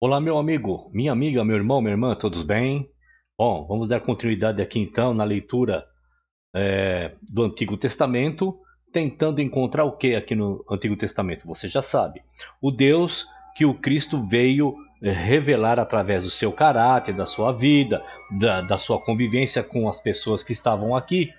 Olá, meu amigo, minha amiga, meu irmão, minha irmã, todos bem? Bom, vamos dar continuidade aqui então na leitura é, do Antigo Testamento, tentando encontrar o que aqui no Antigo Testamento? Você já sabe. O Deus que o Cristo veio revelar através do seu caráter, da sua vida, da, da sua convivência com as pessoas que estavam aqui,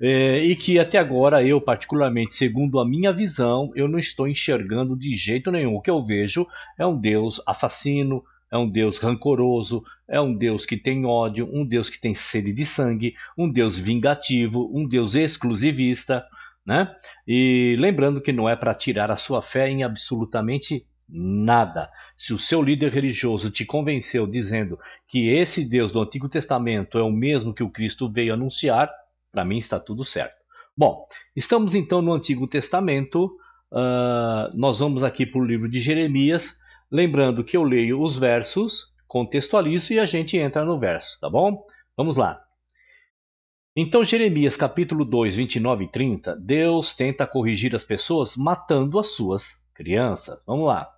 é, e que até agora eu, particularmente, segundo a minha visão, eu não estou enxergando de jeito nenhum. O que eu vejo é um Deus assassino, é um Deus rancoroso, é um Deus que tem ódio, um Deus que tem sede de sangue, um Deus vingativo, um Deus exclusivista. Né? E lembrando que não é para tirar a sua fé em absolutamente Nada. Se o seu líder religioso te convenceu dizendo que esse Deus do Antigo Testamento é o mesmo que o Cristo veio anunciar, para mim está tudo certo. Bom, estamos então no Antigo Testamento. Uh, nós vamos aqui para o livro de Jeremias. Lembrando que eu leio os versos, contextualizo e a gente entra no verso, tá bom? Vamos lá. Então, Jeremias capítulo 2, 29 e 30, Deus tenta corrigir as pessoas matando as suas crianças. Vamos lá.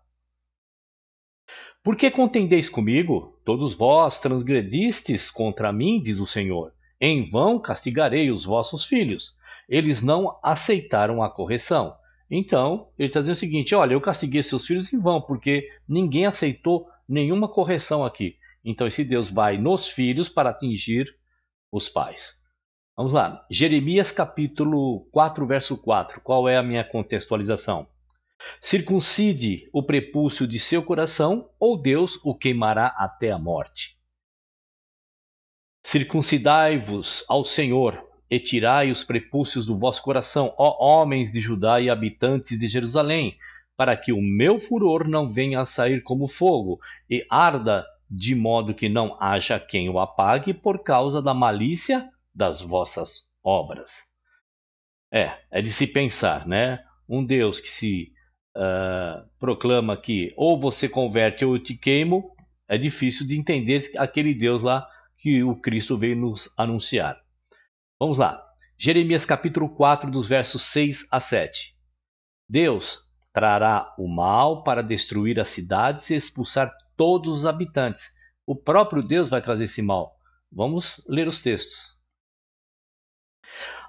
Por que contendeis comigo? Todos vós transgredistes contra mim, diz o Senhor. Em vão castigarei os vossos filhos. Eles não aceitaram a correção. Então, ele está dizendo o seguinte: olha, eu castiguei seus filhos em vão, porque ninguém aceitou nenhuma correção aqui. Então, esse Deus vai nos filhos para atingir os pais. Vamos lá. Jeremias capítulo 4, verso 4. Qual é a minha contextualização? Circuncide o prepúcio de seu coração, ou Deus o queimará até a morte. Circuncidai-vos ao Senhor, e tirai os prepúcios do vosso coração, ó homens de Judá e habitantes de Jerusalém, para que o meu furor não venha a sair como fogo, e arda de modo que não haja quem o apague por causa da malícia das vossas obras. É, é de se pensar, né? Um Deus que se ah, proclama que ou você converte ou eu te queimo, é difícil de entender aquele Deus lá que o Cristo veio nos anunciar. Vamos lá. Jeremias capítulo 4, dos versos 6 a 7. Deus trará o mal para destruir as cidades e expulsar todos os habitantes. O próprio Deus vai trazer esse mal. Vamos ler os textos.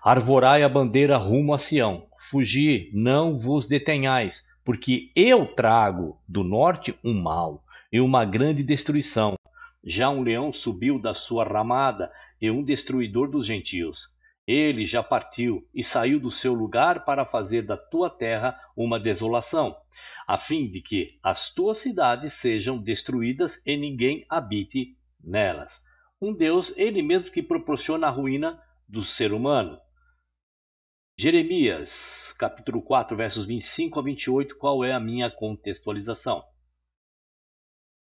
Arvorai a bandeira rumo a Sião. Fugi, não vos detenhais porque eu trago do norte um mal e uma grande destruição. Já um leão subiu da sua ramada e um destruidor dos gentios. Ele já partiu e saiu do seu lugar para fazer da tua terra uma desolação, a fim de que as tuas cidades sejam destruídas e ninguém habite nelas. Um Deus, ele mesmo que proporciona a ruína do ser humano. Jeremias, capítulo 4, versos 25 a 28, qual é a minha contextualização?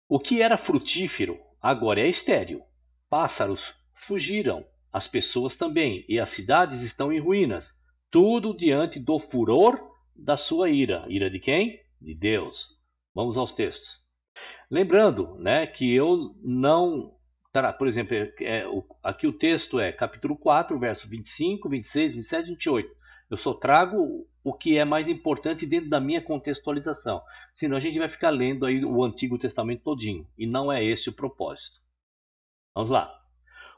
O que era frutífero agora é estéril. Pássaros fugiram, as pessoas também, e as cidades estão em ruínas, tudo diante do furor da sua ira. Ira de quem? De Deus. Vamos aos textos. Lembrando, né, que eu não por exemplo, é, é, o, aqui o texto é capítulo 4, verso 25, 26, 27, 28. Eu só trago o que é mais importante dentro da minha contextualização. Senão a gente vai ficar lendo aí o Antigo Testamento todinho. E não é esse o propósito. Vamos lá.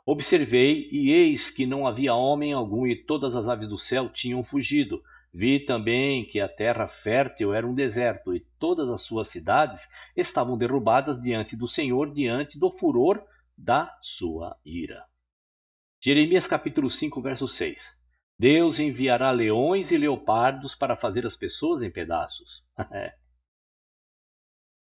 Observei, e eis que não havia homem algum, e todas as aves do céu tinham fugido. Vi também que a terra fértil era um deserto, e todas as suas cidades estavam derrubadas diante do Senhor, diante do furor da sua ira. Jeremias capítulo 5, verso 6. Deus enviará leões e leopardos para fazer as pessoas em pedaços.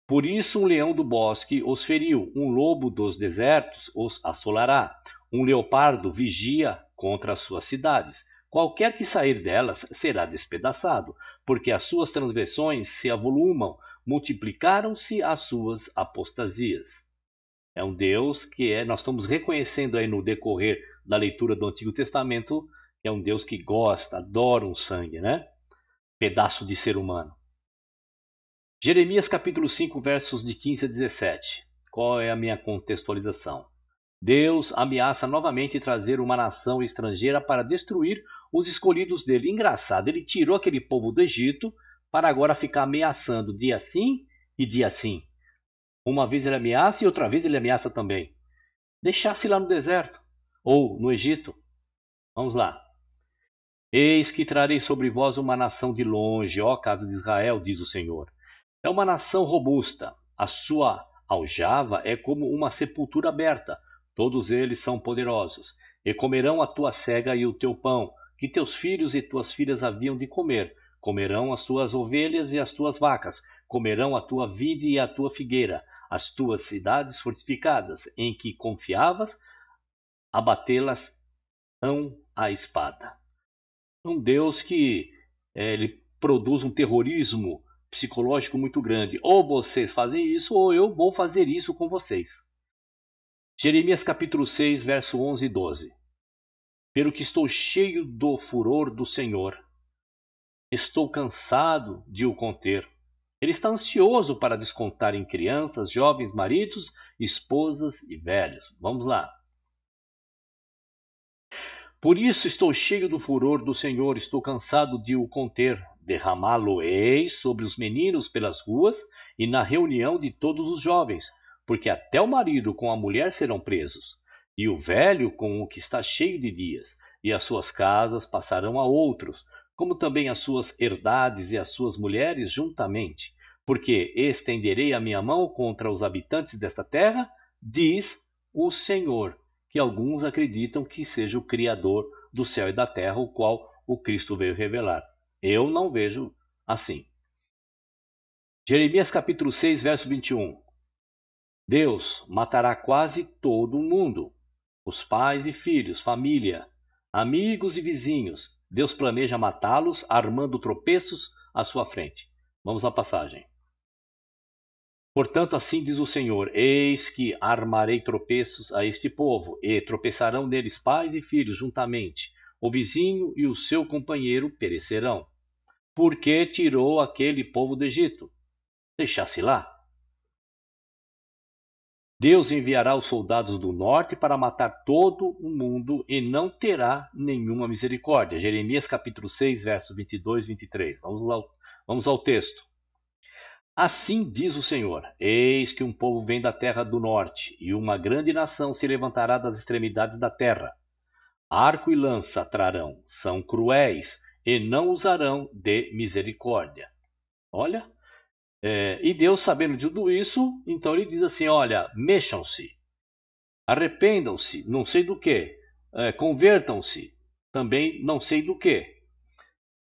Por isso um leão do bosque os feriu, um lobo dos desertos os assolará, um leopardo vigia contra as suas cidades. Qualquer que sair delas será despedaçado, porque as suas transgressões se avolumam, multiplicaram-se as suas apostasias. É um Deus que é, nós estamos reconhecendo aí no decorrer da leitura do Antigo Testamento, que é um Deus que gosta, adora um sangue, né? Pedaço de ser humano. Jeremias capítulo 5, versos de 15 a 17. Qual é a minha contextualização? Deus ameaça novamente trazer uma nação estrangeira para destruir os escolhidos dele. Engraçado, ele tirou aquele povo do Egito para agora ficar ameaçando dia sim e dia sim. Uma vez ele ameaça e outra vez ele ameaça também. Deixasse lá no deserto ou no Egito. Vamos lá. Eis que trarei sobre vós uma nação de longe, ó casa de Israel, diz o Senhor. É uma nação robusta. A sua aljava é como uma sepultura aberta. Todos eles são poderosos. E comerão a tua cega e o teu pão, que teus filhos e tuas filhas haviam de comer. Comerão as tuas ovelhas e as tuas vacas. Comerão a tua vide e a tua figueira as tuas cidades fortificadas, em que confiavas, abatê-las não a espada. Um Deus que é, ele produz um terrorismo psicológico muito grande. Ou vocês fazem isso, ou eu vou fazer isso com vocês. Jeremias capítulo 6, verso 11 e 12. Pelo que estou cheio do furor do Senhor, estou cansado de o conter. Ele está ansioso para descontar em crianças, jovens, maridos, esposas e velhos. Vamos lá. Por isso estou cheio do furor do Senhor, estou cansado de o conter. Derramá-lo-ei sobre os meninos pelas ruas e na reunião de todos os jovens, porque até o marido com a mulher serão presos, e o velho com o que está cheio de dias, e as suas casas passarão a outros como também as suas herdades e as suas mulheres juntamente, porque estenderei a minha mão contra os habitantes desta terra, diz o Senhor, que alguns acreditam que seja o Criador do céu e da terra, o qual o Cristo veio revelar. Eu não vejo assim. Jeremias capítulo 6, verso 21. Deus matará quase todo o mundo, os pais e filhos, família, amigos e vizinhos, Deus planeja matá-los, armando tropeços à sua frente. Vamos à passagem. Portanto, assim diz o Senhor: Eis que armarei tropeços a este povo, e tropeçarão neles pais e filhos juntamente. O vizinho e o seu companheiro perecerão. Porque tirou aquele povo do Egito? Deixasse lá. Deus enviará os soldados do norte para matar todo o mundo e não terá nenhuma misericórdia. Jeremias capítulo 6, verso 22, 23. Vamos, lá, vamos ao texto. Assim diz o Senhor: Eis que um povo vem da terra do norte, e uma grande nação se levantará das extremidades da terra. Arco e lança trarão, são cruéis, e não usarão de misericórdia. Olha, é, e Deus, sabendo de tudo isso, então ele diz assim: olha, mexam-se, arrependam-se, não sei do que, é, convertam-se, também não sei do que.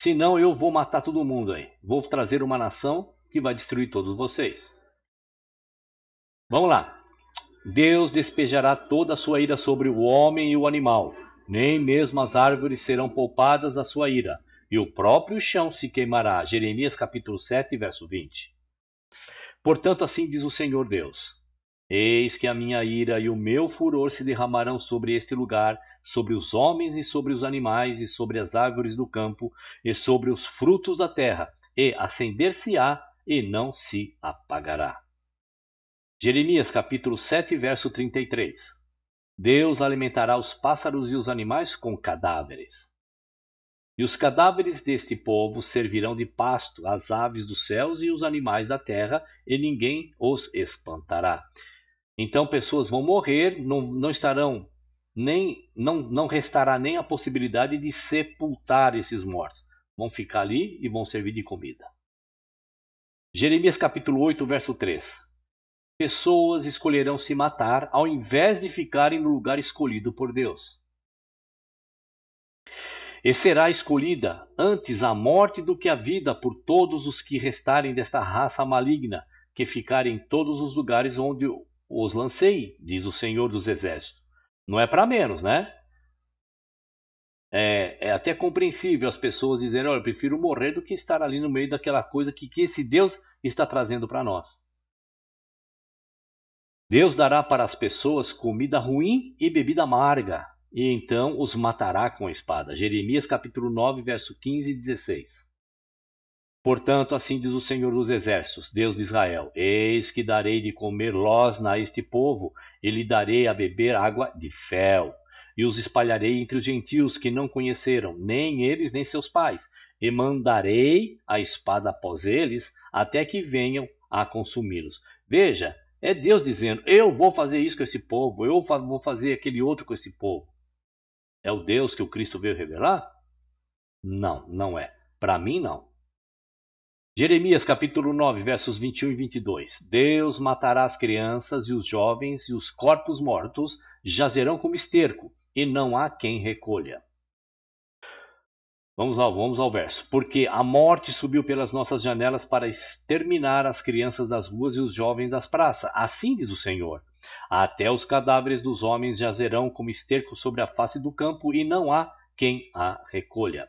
Senão eu vou matar todo mundo aí. Vou trazer uma nação que vai destruir todos vocês. Vamos lá. Deus despejará toda a sua ira sobre o homem e o animal. Nem mesmo as árvores serão poupadas da sua ira, e o próprio chão se queimará. Jeremias capítulo 7, verso 20. Portanto, assim diz o Senhor Deus: Eis que a minha ira e o meu furor se derramarão sobre este lugar, sobre os homens e sobre os animais, e sobre as árvores do campo, e sobre os frutos da terra, e acender-se-á e não se apagará. Jeremias capítulo 7, verso 33. Deus alimentará os pássaros e os animais com cadáveres. E os cadáveres deste povo servirão de pasto às aves dos céus e os animais da terra, e ninguém os espantará. Então pessoas vão morrer, não, não estarão nem não, não restará nem a possibilidade de sepultar esses mortos. Vão ficar ali e vão servir de comida. Jeremias capítulo 8, verso 3. Pessoas escolherão se matar ao invés de ficarem no lugar escolhido por Deus e será escolhida antes a morte do que a vida por todos os que restarem desta raça maligna, que ficarem em todos os lugares onde os lancei, diz o Senhor dos Exércitos. Não é para menos, né? É, é, até compreensível as pessoas dizerem: olha, eu prefiro morrer do que estar ali no meio daquela coisa que, que esse Deus está trazendo para nós. Deus dará para as pessoas comida ruim e bebida amarga, e então os matará com a espada. Jeremias capítulo 9, verso 15 e 16. Portanto, assim diz o Senhor dos Exércitos, Deus de Israel: Eis que darei de comer losna a este povo, e lhe darei a beber água de fel. E os espalharei entre os gentios que não conheceram, nem eles nem seus pais, e mandarei a espada após eles, até que venham a consumi-los. Veja, é Deus dizendo: Eu vou fazer isso com esse povo, eu vou fazer aquele outro com esse povo. É o Deus que o Cristo veio revelar? Não, não é. Para mim, não. Jeremias capítulo 9, versos 21 e 22. Deus matará as crianças e os jovens, e os corpos mortos jazerão como esterco, e não há quem recolha. Vamos ao, vamos ao verso. Porque a morte subiu pelas nossas janelas para exterminar as crianças das ruas e os jovens das praças. Assim diz o Senhor. Até os cadáveres dos homens jazerão como esterco sobre a face do campo e não há quem a recolha.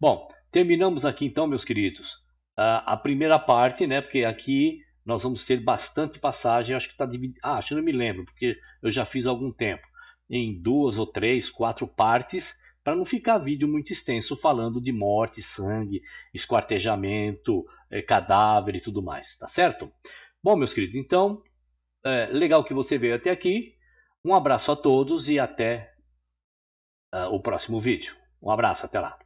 Bom, terminamos aqui então, meus queridos, ah, a, primeira parte, né? Porque aqui nós vamos ter bastante passagem. Acho que está dividido. Ah, acho que não me lembro, porque eu já fiz há algum tempo. Em duas ou três, quatro partes, para não ficar vídeo muito extenso falando de morte, sangue, esquartejamento, eh, cadáver e tudo mais, tá certo? Bom, meus queridos, então é, legal que você veio até aqui. Um abraço a todos e até uh, o próximo vídeo. Um abraço, até lá.